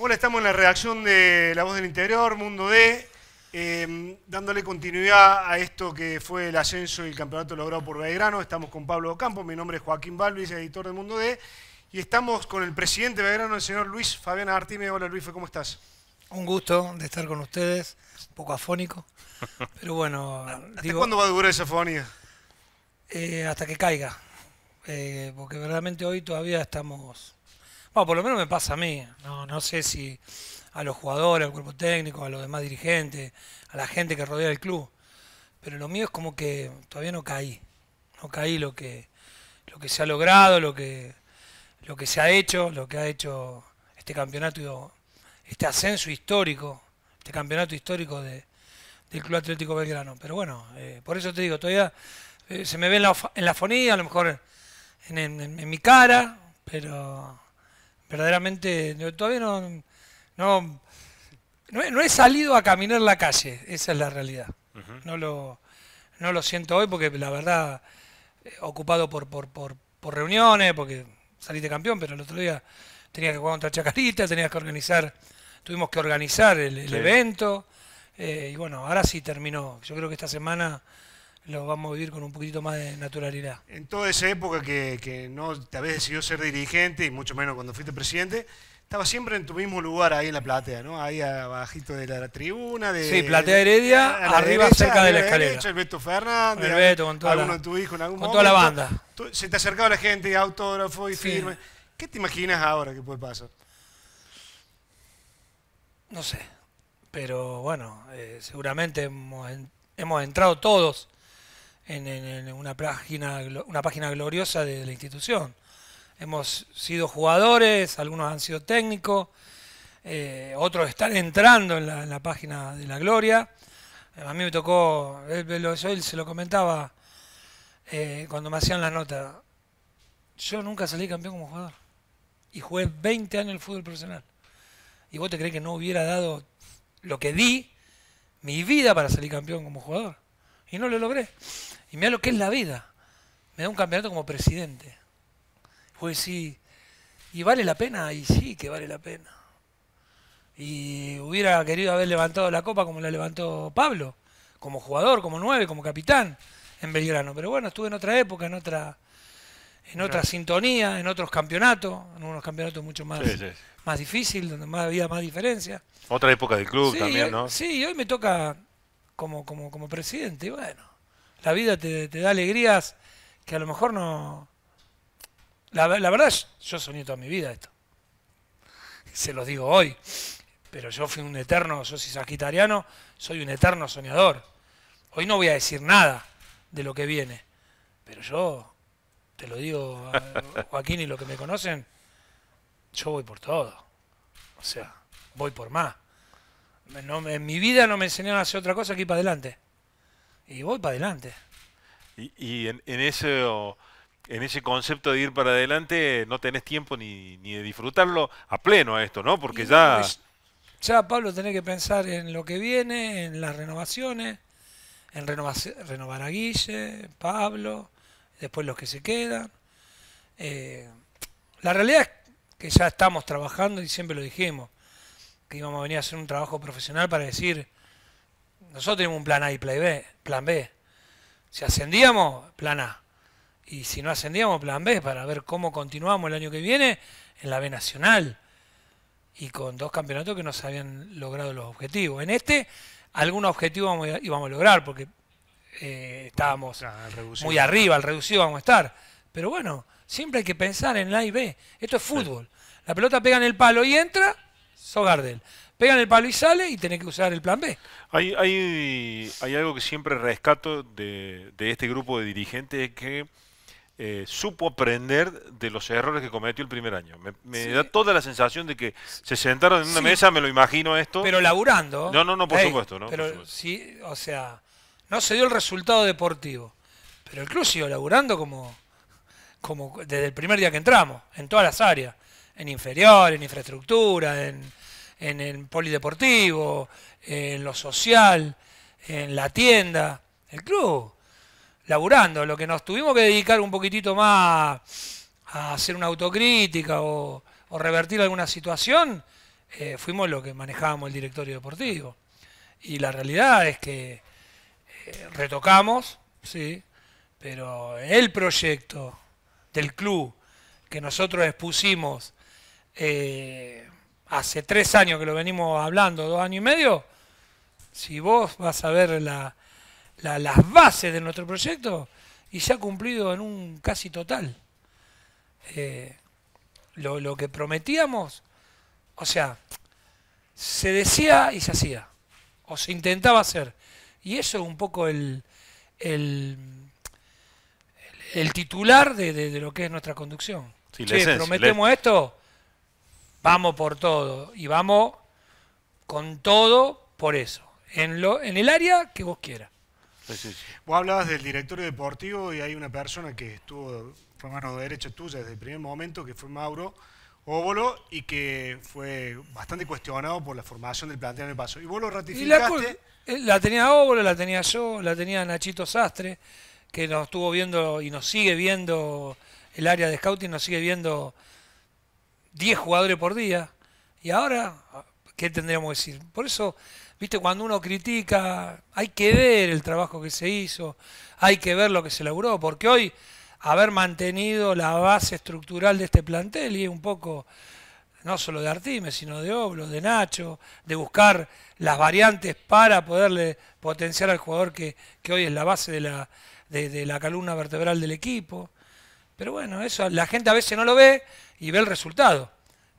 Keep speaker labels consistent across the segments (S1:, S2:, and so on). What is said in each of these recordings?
S1: Hola, estamos en la redacción de La Voz del Interior, Mundo D, eh, dándole continuidad a esto que fue el ascenso y el campeonato logrado por Belgrano. Estamos con Pablo Ocampo, mi nombre es Joaquín Balvis, editor de Mundo D, y estamos con el presidente de Belgrano, el señor Luis Fabián Artime. Hola Luis, ¿cómo estás?
S2: Un gusto de estar con ustedes, un poco afónico, pero bueno... ¿Hasta cuándo va a durar esa afonía? Eh, hasta que caiga, eh, porque verdaderamente hoy todavía estamos por lo menos me pasa a mí. No, sé si a los jugadores, al cuerpo técnico, a los demás dirigentes, a la gente que rodea el club. Pero lo mío es como que todavía no caí. No caí lo que, lo que se ha logrado, lo que, lo que se ha hecho, lo que ha hecho este campeonato, este ascenso histórico, este campeonato histórico del Club Atlético Belgrano. Pero bueno, eh, por eso te digo, todavía eh, se me ve en la, en fonía, a lo mejor en mi cara, pero verdaderamente, todavía no, no, no he, salido a caminar la calle, esa es la realidad. no, lo, no lo siento hoy porque la verdad, eh, ocupado por, por, por, reuniones, porque salí de campeón, pero el otro día tenía que jugar contra Chacarita, tenías que organizar, tuvimos que organizar el, evento. Eh, y bueno, ahora sí terminó. Yo creo que esta semana lo vamos a vivir con un poquito más de naturalidad.
S1: En toda esa época que, no te habías decidido ser dirigente, y mucho menos cuando fuiste presidente, estaba siempre en tu mismo lugar ahí en la platea, ¿no? Ahí abajito de la tribuna. De, sí, platea Heredia, arriba cerca de la escalera. el Beto Fernández, con alguno de tu hijos en algún Con toda la banda. se te acercaba la gente, autógrafo y firme. ¿Qué te imaginas ahora que puede pasar? No sé, pero bueno, eh, seguramente hemos,
S2: hemos entrado todos en, una, página, una página gloriosa de, la institución. Hemos sido jugadores, algunos han sido técnicos, eh, otros están entrando en la, página de la gloria. Eh, a mí me tocó, él, se lo comentaba eh, cuando me hacían la nota. Yo nunca salí campeón como jugador. Y jugué 20 años el fútbol profesional. ¿Y vos te crees que no hubiera dado lo que di, mi vida, para salir campeón como jugador? Y no lo logré. Y mira lo que es la vida. Me da un campeonato como presidente. Pues sí, y vale la pena, y sí que vale la pena. Y hubiera querido haber levantado la copa como la levantó Pablo, como jugador, como nueve, como capitán en Belgrano. Pero bueno, estuve en otra época, en otra, en otra sintonía, en otros campeonatos, en unos campeonatos mucho más, más difíciles, donde más había más diferencias
S3: Otra época del club también, ¿no?
S2: Sí, hoy me toca como, como, como presidente, y bueno. La vida te, da alegrías que a lo mejor no... La, verdad, yo soñé toda mi vida esto. Se lo digo hoy. Pero yo fui un eterno, yo soy sagitariano, soy un eterno soñador. Hoy no voy a decir nada de lo que viene. Pero yo, te lo digo, Joaquín y los que me conocen, yo voy por todo. O sea, voy por más. No, en mi vida no me enseñaron a hacer otra cosa que ir para adelante y voy para adelante.
S3: Y, en, en, ese, en ese concepto de ir para adelante no tenés tiempo ni, ni de disfrutarlo a pleno a esto, ¿no? Porque ya...
S2: ya, Pablo, tenés que pensar en lo que viene, en las renovaciones, en renovar a Guille, Pablo, después los que se quedan. Eh, la realidad es que ya estamos trabajando y siempre lo dijimos, que íbamos a venir a hacer un trabajo profesional para decir, nosotros tenemos un plan A y plan B, plan B. Si ascendíamos, plan A. Y si no ascendíamos, plan B, para ver cómo continuamos el año que viene en la B Nacional. Y con dos campeonatos que no se habían logrado los objetivos. En este, algún objetivo íbamos a lograr, porque eh, estábamos ah, muy arriba, al reducido vamos a estar. Pero bueno, siempre hay que pensar en la A y B. Esto es fútbol. La pelota pega en el palo y entra, Sogardel pegan el palo y sale y tenés que usar el plan B. Hay, hay, algo
S3: que siempre rescato de, este grupo de dirigentes es que eh, supo aprender de los errores que cometió el primer año. Me, da toda la sensación de que se sentaron en una mesa, me lo imagino esto. Pero laburando. No, no, no, por supuesto. No,
S2: sí, o sea, no se dio el resultado deportivo. Pero el club siguió laburando como, como desde el primer día que entramos, en todas las áreas. En inferior, en infraestructura, en, en el polideportivo, en lo social, en la tienda, el club, laburando. Lo que nos tuvimos que dedicar un poquitito más a hacer una autocrítica o, revertir alguna situación, eh, fuimos los que manejábamos el directorio deportivo. Y la realidad es que eh, retocamos, sí, pero el proyecto del club que nosotros expusimos eh, hace tres años que lo venimos hablando, dos años y medio, si vos vas a ver las bases de nuestro proyecto, y se ha cumplido en un casi total. Eh, lo, que prometíamos, o sea, se decía y se hacía, o se intentaba hacer. Y eso es un poco el, el, titular de, lo que es nuestra conducción. Si prometemos esto, Vamos por todo y
S1: vamos con todo por eso, en, lo, en el área que vos quieras. Vos hablabas del directorio deportivo y hay una persona que estuvo, fue mano derecha tuya desde el primer momento, que fue Mauro Óbolo y que fue bastante cuestionado por la formación del plantel de paso. Y vos lo ratificaste.
S2: La, eh, la, tenía Óbolo, la tenía yo, la tenía Nachito Sastre, que nos estuvo viendo y nos sigue viendo el área de scouting, nos sigue viendo 10 jugadores por día. Y ahora, ¿qué tendríamos que decir? Por eso, viste, cuando uno critica, hay que ver el trabajo que se hizo, hay que ver lo que se logró, porque hoy haber mantenido la base estructural de este plantel y un poco no solo de Artime, sino de Oblo, de Nacho, de buscar las variantes para poderle potenciar al jugador que, hoy es la base de la, de, de la columna vertebral del equipo. Pero bueno, eso la gente a veces no lo ve, y ve el resultado.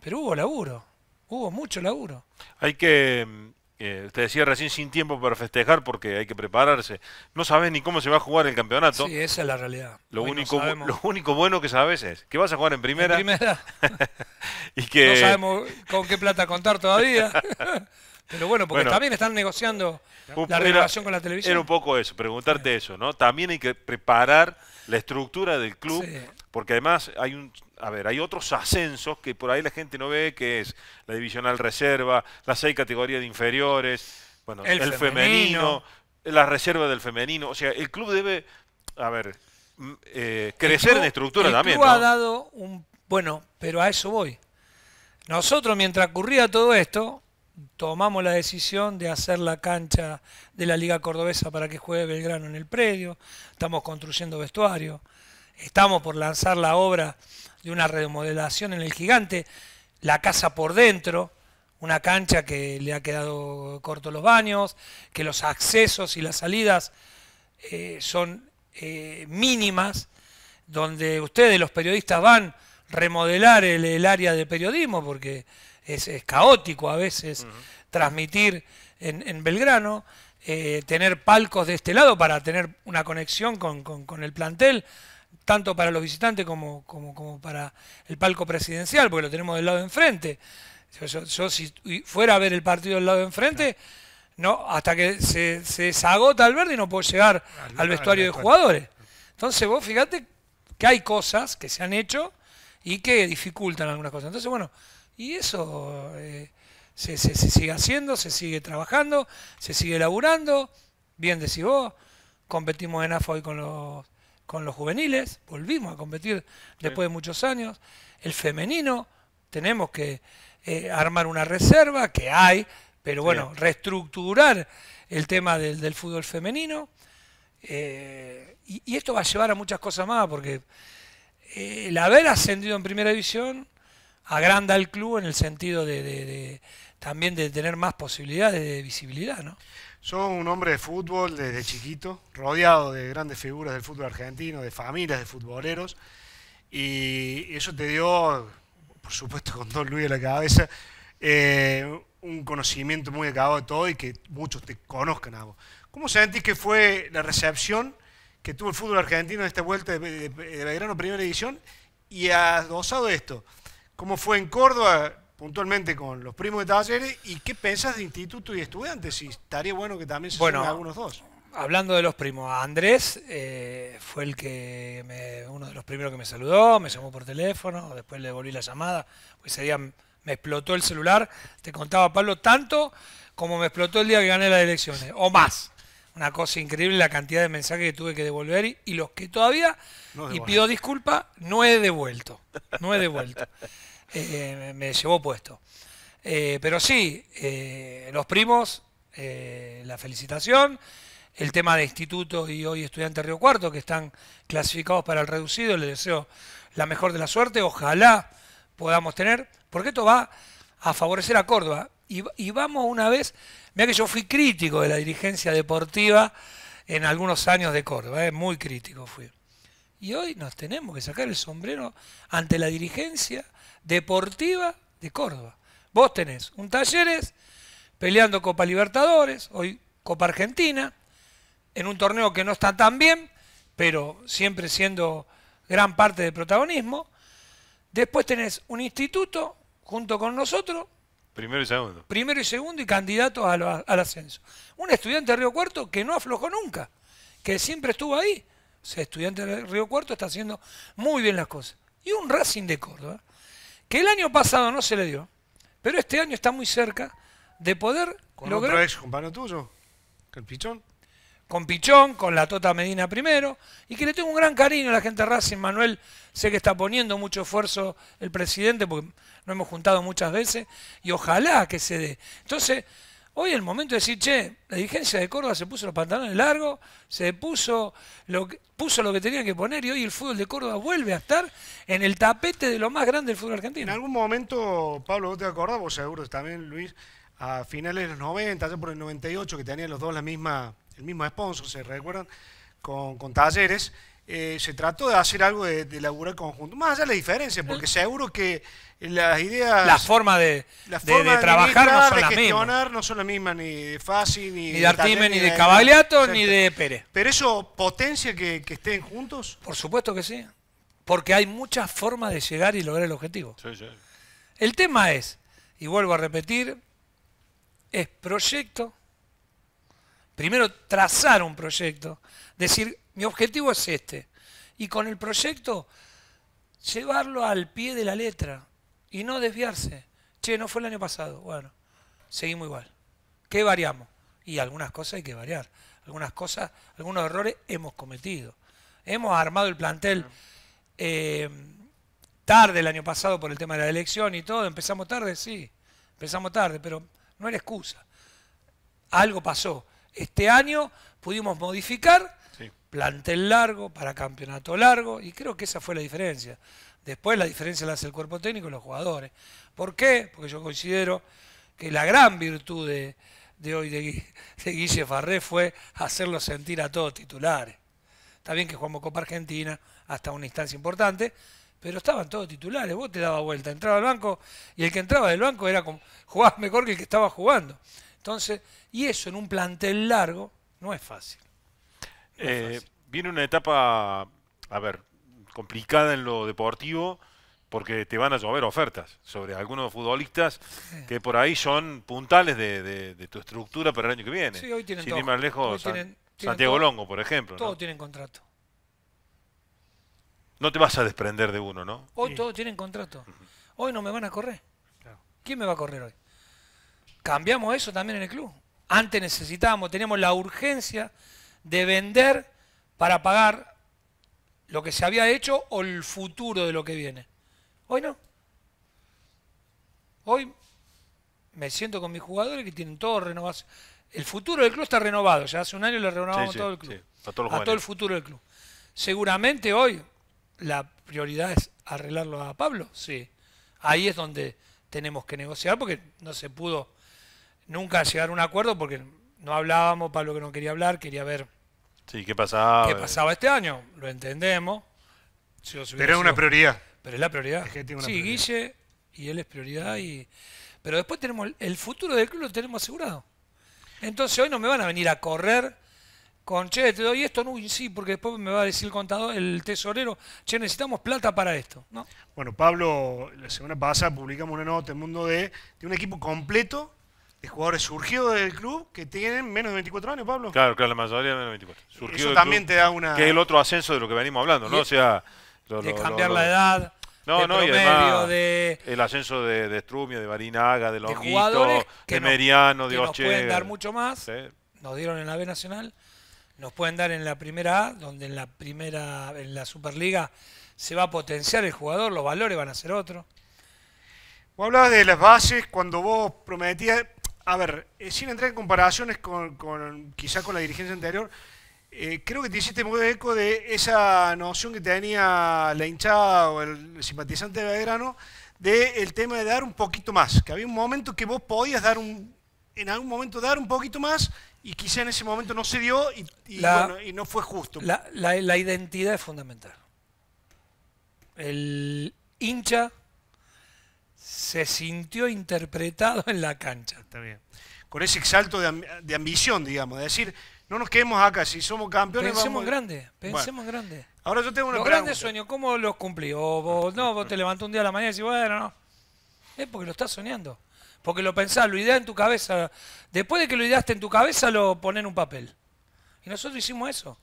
S2: Pero hubo laburo, hubo mucho laburo.
S3: Hay que, usted mm, eh, te decía recién, sin tiempo para festejar porque hay que prepararse. No sabes ni cómo se va a jugar el campeonato. Sí, esa es la realidad. Lo, único, lo único bueno que sabes es que vas a jugar en primera. En primera. y que... No sabemos
S2: con qué plata contar todavía. Pero bueno, porque también están negociando la relación con la televisión. Era un
S3: poco eso, preguntarte eso, ¿no? También hay que preparar la estructura del club, porque además hay un, a ver, hay otros ascensos que por ahí la gente no ve, que es la divisional reserva, las seis categorías de inferiores, bueno, el, femenino, la reserva del femenino, o sea, el club debe, a ver, mm, eh, crecer en estructura también. ha
S2: dado un, bueno, pero a eso voy. Nosotros mientras ocurría todo esto, tomamos la decisión de hacer la cancha de la Liga Cordobesa para que juegue Belgrano en el predio, estamos construyendo vestuario, estamos por lanzar la obra de una remodelación en el gigante, la casa por dentro, una cancha que le ha quedado corto los baños, que los accesos y las salidas eh, son eh, mínimas, donde ustedes los periodistas van remodelar el, el área de periodismo, porque es, caótico a veces transmitir en, Belgrano, eh, tener palcos de este lado para tener una conexión con, el plantel, tanto para los visitantes como, como, para el palco presidencial, porque lo tenemos del lado de enfrente. Yo, si fuera a ver el partido del lado de enfrente... No hasta que se, se verde y no puedo llegar al, vestuario de jugadores. Entonces vos fíjate que hay cosas que se han hecho y que dificultan algunas cosas. Entonces, bueno, y eso eh, se, sigue haciendo, se sigue trabajando, se sigue laburando. Bien decís vos, competimos en AFA hoy con los, con los juveniles, volvimos a competir después de muchos años. El femenino, tenemos que eh, armar una reserva, que hay, pero bueno, reestructurar el tema del, del fútbol femenino. Eh, y, y, esto va a llevar a muchas cosas más, porque el haber ascendido en primera división agranda el club en el sentido de, también de tener más posibilidades de visibilidad,
S1: ¿no? Sos un hombre de fútbol desde chiquito, rodeado de grandes figuras del fútbol argentino, de familias de futboleros, y eso te dio, por supuesto con Don Luis a la cabeza, eh, un conocimiento muy acabado de todo y que muchos te conozcan a vos. ¿Cómo sentís que fue la recepción que tuvo el fútbol argentino en esta vuelta de, Belgrano Primera División? Y has de esto, cómo fue en Córdoba, puntualmente con los primos de talleres, y qué pensás de instituto y estudiantes, si estaría bueno que también se bueno, sumen algunos dos.
S2: Hablando de los primos, Andrés eh, fue el que uno de los primeros que me saludó, me llamó por teléfono, después le devolví la llamada, pues ese día me explotó el celular, te contaba Pablo, tanto como me explotó el día que gané las elecciones, o más. Una cosa increíble la cantidad de mensajes que tuve que devolver y, los que todavía, y pido disculpa, no he devuelto. No he devuelto. Eh, eh, me llevó puesto. Eh, pero sí, los primos, la felicitación, el tema de instituto y hoy estudiante Río Cuarto, que están clasificados para el reducido, les deseo la mejor de la suerte, ojalá podamos tener, porque esto va a favorecer a Córdoba. Y, vamos una vez, mira que yo fui crítico de la dirigencia deportiva en algunos años de Córdoba, muy crítico fui. Y hoy nos tenemos que sacar el sombrero ante la dirigencia deportiva de Córdoba. Vos tenés un Talleres peleando Copa Libertadores, hoy Copa Argentina, en un torneo que no está tan bien, pero siempre siendo gran parte del protagonismo. Después tenés un instituto junto con nosotros.
S3: Primero y
S1: segundo.
S2: Primero y segundo y candidato al, ascenso. Un estudiante de Río Cuarto que no aflojó nunca, que siempre estuvo ahí. O sea, estudiante de Río Cuarto está haciendo muy bien las cosas. Y un Racing de Córdoba que el año pasado no se le dio, pero este año está muy cerca de poder ¿Con lograr... otro compañero tuyo? ¿Con Pichón? Con Pichón, con la Tota Medina primero, y que le tengo un gran cariño a la gente de Racing. Manuel, sé que está poniendo mucho esfuerzo el presidente, porque nos hemos juntado muchas veces, y ojalá que se dé. Entonces, Hoy el momento de decir, che, la dirigencia de Córdoba se puso los pantalones largos, se puso lo que, puso lo que tenía que poner y hoy el fútbol de Córdoba vuelve a estar
S1: en el tapete de lo más grande del fútbol argentino. En algún momento, Pablo, vos te acordás, vos seguro también, Luis, a finales de los 90, ya por el 98, que tenían los dos la misma, el mismo sponsor, ¿se recuerdan? con talleres eh, se trató de hacer algo de, laburar conjunto. Más allá de la diferencia, porque seguro que las ideas. La forma
S2: de, trabajar no son las mismas.
S1: no son las mismas, ni de Fassi, ni, de Artime, ni de Cabagliato, ni de Pérez. ¿Pero eso potencia que, estén juntos? Por supuesto que sí. Porque hay
S2: muchas formas de llegar y lograr el objetivo. El tema es, y vuelvo a repetir, es proyecto. Primero trazar un proyecto. Decir, mi objetivo es este. Y con el proyecto, llevarlo al pie de la letra y no desviarse. Che, no fue el año pasado. Bueno, seguimos igual. ¿Qué variamos? Y algunas cosas hay que variar. Algunas cosas, algunos errores hemos cometido. Hemos armado el plantel eh, tarde el año pasado por el tema de la elección y todo. Empezamos tarde, sí. Empezamos tarde, pero no era excusa. Algo pasó. Este año pudimos modificar plantel largo, para campeonato largo, y creo que esa fue la diferencia. Después la diferencia la hace el cuerpo técnico y los jugadores. ¿Por qué? Porque yo considero que la gran virtud de, hoy de, Guille Farré fue hacerlo sentir a todos titulares. Está bien que jugamos Copa Argentina hasta una instancia importante, pero estaban todos titulares, vos te daba vuelta, entraba al banco y el que entraba del banco era como, jugaba mejor que el que estaba jugando. Entonces, y eso en un plantel largo no es fácil.
S3: Eh, viene una etapa, a ver, complicada en lo deportivo porque te van a llover ofertas sobre algunos futbolistas que por ahí son puntales de, tu estructura para el año que viene. Sí, hoy tienen Sin ir más lejos, Santiago Longo, por ejemplo. Todos
S2: tienen contrato.
S3: No te vas a desprender de uno, ¿no?
S2: Hoy todos tienen contrato. Hoy no me van a correr. ¿Quién me va a correr hoy? Cambiamos eso también en el club. Antes necesitábamos, teníamos la urgencia de vender para pagar lo que se había hecho o el futuro de lo que viene. Hoy no. Hoy me siento con mis jugadores que tienen todo renovado. El futuro del club está renovado. Ya hace un año le renovamos todo el club. Sí, a todo el futuro del club. Seguramente hoy la prioridad es arreglarlo a Pablo. Sí. Ahí es donde tenemos que negociar porque no se pudo nunca llegar a un acuerdo porque no hablábamos, Pablo que no quería hablar, quería ver
S3: sí, ¿qué, pasaba? qué pasaba
S2: este año. Lo entendemos. pero es una prioridad. Pero es la prioridad. sí, Guille y él es prioridad. y Pero después tenemos el, futuro del club, lo tenemos asegurado. Entonces hoy no me van a venir a correr con,
S1: che, te doy esto, no, sí, porque después me va a decir el contador, el tesorero, che, necesitamos plata para esto, ¿no? Bueno, Pablo, la semana pasada publicamos una nota en Mundo de, de un equipo completo de jugadores surgidos del club que tienen menos de 24 años, Pablo.
S3: Claro, claro, la mayoría menos de 24. Eso también te da una... Que es el otro ascenso de lo que venimos hablando, ¿no? O sea... de cambiar la edad... No, no, y además, el ascenso de, de Strumio, de Barinaga, de Longuito, de, Meriano, de Oche. Nos pueden dar mucho más.
S2: Nos dieron en la B Nacional. Nos pueden dar en la primera A, donde en la primera, en la Superliga, se va a potenciar el
S1: jugador, los valores van a ser otros. Vos hablabas de las bases cuando vos prometías, a ver, eh, sin entrar en comparaciones con, con con la dirigencia anterior, eh, creo que te hiciste muy eco de esa noción que tenía la hinchada o el simpatizante de Belgrano del tema de dar un poquito más, que había un momento que vos podías dar un, en algún momento dar un poquito más y quizá en ese momento no se dio y, no fue justo.
S2: la identidad es fundamental.
S1: El hincha se sintió interpretado en la cancha. Está bien. Con ese exalto de, ambición, digamos, de decir, no nos quedemos acá, si somos campeones pensemos grande, pensemos grande. Ahora yo tengo una los grandes sueños,
S2: ¿cómo los cumplí? O vos, no, vos te levantás un día a la mañana y decís, bueno, no. Es porque lo estás soñando. Porque lo pensás, lo ideas en tu cabeza. Después de que lo ideaste en tu cabeza, lo pones en un papel. Y nosotros hicimos eso.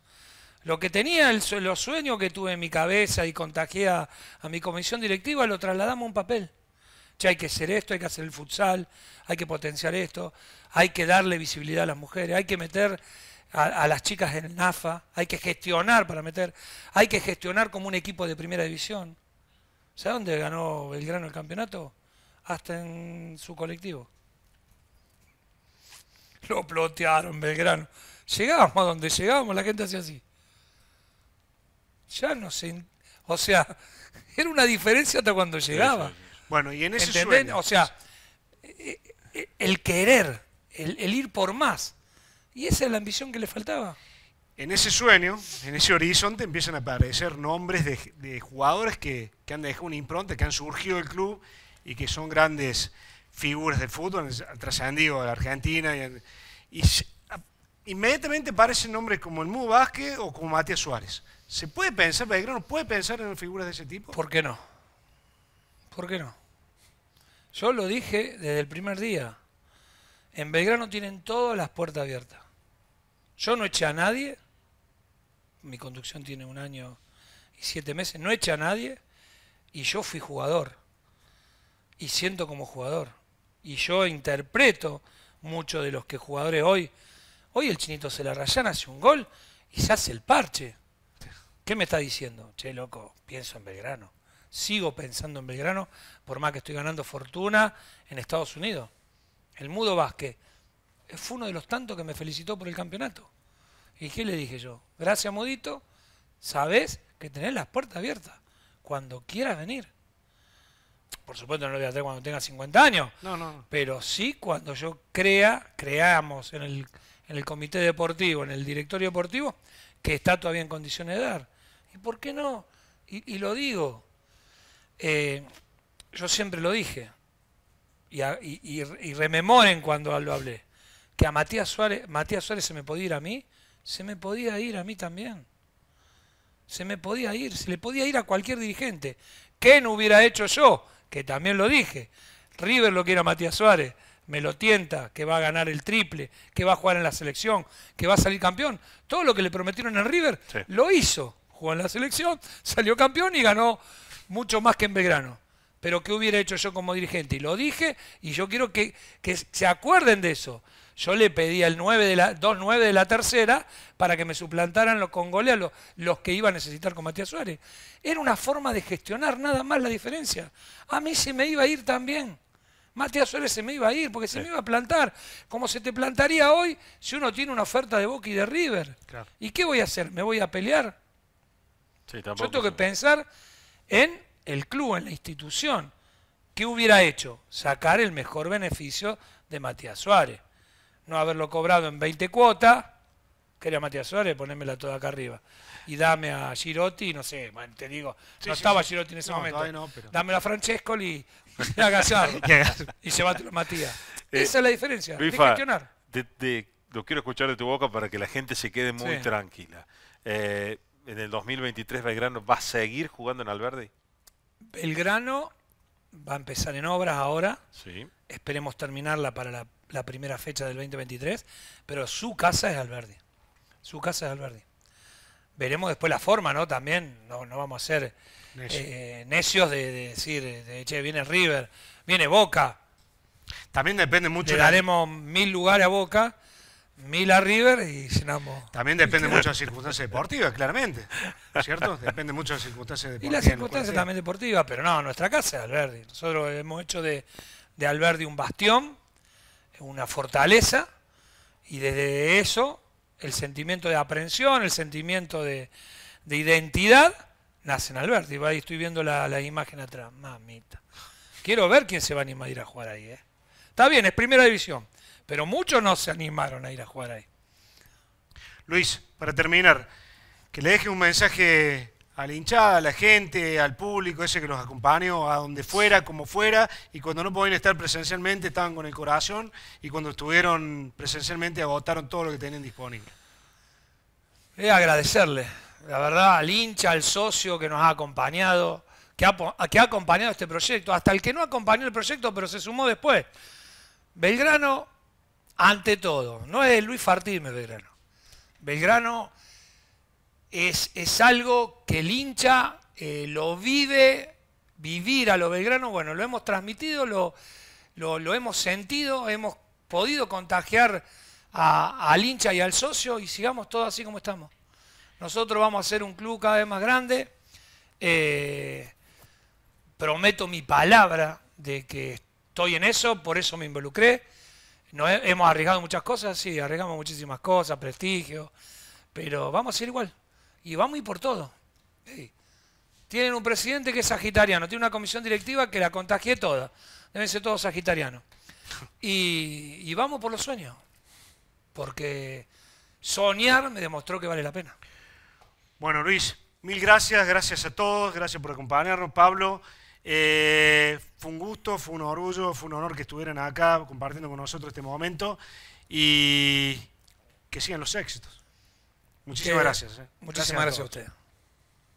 S2: Lo que tenía, el, los sueños que tuve en mi cabeza y contagié a mi comisión directiva, lo trasladamos a un papel che, hay que hacer esto, hay que hacer el futsal, hay que potenciar esto, hay que darle visibilidad a las mujeres, hay que meter a, las chicas en el NAFA, hay que gestionar para meter, hay que gestionar como un equipo de primera división. ¿Sabe dónde ganó Belgrano el campeonato? Hasta en su colectivo. Lo plotearon Belgrano. Llegábamos a donde llegábamos, la gente hacía así. Ya no se... O sea, era una diferencia hasta cuando llegaba. Bueno, y en ese Sueño, o sea, eh, eh, eh,
S1: el querer, el, ir por más. Y esa es la ambición que le faltaba. En ese sueño, en ese horizonte, empiezan a aparecer nombres de, jugadores que, han dejado una impronta, que han surgido del club y que son grandes figuras del fútbol, tras trascendido a la Argentina. Y, inmediatamente aparecen nombres como el Mu Vázquez o como Matías Suárez. ¿Se puede pensar, ¿no puede pensar en figuras de ese tipo? ¿Por qué no? ¿Por qué no? Yo lo dije desde el primer día.
S2: En Belgrano tienen todas las puertas abiertas. Yo no eché a nadie. Mi conducción tiene un año y siete meses. No eché a nadie. Y yo fui jugador. Y siento como jugador. Y yo interpreto mucho de los que jugadores hoy. Hoy el chinito se la rayan, hace un gol y se hace el parche. ¿Qué me está diciendo? Che, loco, pienso en Belgrano sigo pensando en Belgrano, por más que estoy ganando fortuna en Estados Unidos. El Mudo Vázquez fue uno de los tantos que me felicitó por el campeonato. ¿Y qué le dije yo? Gracias, Mudito, Sabes que tenés las puertas abiertas cuando quieras venir. Por supuesto no lo voy a hacer cuando tenga 50 años, no, no. pero sí cuando yo crea, creamos en el, en el comité deportivo, en el directorio deportivo, que está todavía en condiciones de dar. ¿Y por qué no? Y, y lo digo, eh, yo siempre lo dije, y, y, rememoren cuando lo hablé, que a Matías Suárez, Matías Suárez se me podía ir a mí, se me podía ir a mí también. Se me podía ir, se le podía ir a cualquier dirigente. ¿Qué no hubiera hecho yo? Que también lo dije. River lo quiere a Matías Suárez, me lo tienta, que va a ganar el triple, que va a jugar en la selección, que va a salir campeón. Todo lo que le prometieron a River lo hizo. Jugó en la selección, salió campeón y ganó mucho más que en Belgrano. Pero ¿qué hubiera hecho yo como dirigente? Y lo dije y yo quiero que, se acuerden de eso. Yo le pedí al 9 de la, 2 de la tercera para que me suplantaran los congoleos, los, los que iba a necesitar con Matías Suárez. Era una forma de gestionar nada más la diferencia. A mí se me iba a ir también. Matías Suárez se me iba a ir porque se me iba a plantar. Como se te plantaría hoy si uno tiene una oferta de Boca y de River. ¿Y qué voy a hacer? ¿Me voy a pelear? Yo tengo que pensar en el club, en la institución. ¿Qué hubiera hecho? Sacar el mejor beneficio de Matías Suárez. No haberlo cobrado en 20 cuotas, quería Matías Suárez, ponémela toda acá arriba. Y dame a Girotti, no sé, te digo, no estaba Girotti en ese momento. dame a Francesco y, y a y se a Matías. Eh, Esa es la diferencia,
S3: lo quiero escuchar de tu boca para que la gente se quede muy tranquila. Eh, en el 2023 Belgrano va a seguir jugando en Alberdi?
S2: Belgrano va a empezar en obras ahora. Sí. Esperemos terminarla para la, primera fecha del 2023. Pero su casa es Alberdi. Su casa es Alberdi. Veremos después la forma, ¿no? También no, vamos a ser eh, necios de, decir, de, che, viene River, viene Boca. También depende mucho. Le daremos
S1: mil lugares a Boca Mila River y llenamos. También depende mucho de las circunstancias deportivas, claramente. ¿Cierto? Depende mucho de las circunstancias deportivas. Y las circunstancias también
S2: deportivas, pero no, nuestra casa es Alberdi. Nosotros hemos hecho de, de un bastión, una fortaleza, y desde eso el sentimiento de aprensión, el sentimiento de, de identidad, nace en Alberti. Ahí estoy viendo la, imagen atrás. Mamita. Quiero ver quién se va a animar a ir a jugar ahí. ¿eh? Está bien, es primera
S1: división. Pero muchos no se animaron a ir a jugar ahí. Luis, para terminar, que le deje un mensaje al hincha, hinchada, a la gente, al público, ese que nos acompañó, a donde fuera, como fuera, y cuando no podían estar presencialmente estaban con el corazón, y cuando estuvieron presencialmente agotaron todo lo que tenían disponible.
S2: Es agradecerle, la verdad, al hincha, al socio que nos ha acompañado, que que ha acompañado este proyecto, hasta el que no acompañó el proyecto, pero se sumó después. Belgrano ante todo. No es Luis Fartime Belgrano. Belgrano es, algo que el hincha eh, lo vive, vivir a lo Belgrano, bueno, lo hemos transmitido, lo, lo, hemos sentido, hemos podido contagiar a, al hincha y al socio y sigamos todos así como estamos. Nosotros vamos a ser un club cada vez más grande. Eh, prometo mi palabra de que estoy en eso, por eso me involucré no hemos arriesgado muchas cosas, sí, arriesgamos muchísimas cosas, prestigio, pero vamos a ir igual. Y vamos a ir por todo. Tienen un presidente que es sagitariano, tiene una comisión directiva que la contagié toda. Deben ser todos sagitarianos. Y,
S1: y vamos por los sueños. Porque soñar me demostró que vale la pena. Bueno, Luis, mil gracias, gracias a todos, gracias por acompañarnos, Pablo. Eh, fue un gusto, fue un orgullo, fue un honor que estuvieran acá compartiendo con nosotros este momento y que sigan los éxitos. Muchísimas gracias. Eh. Muchísimas gracias a, gracias a ustedes.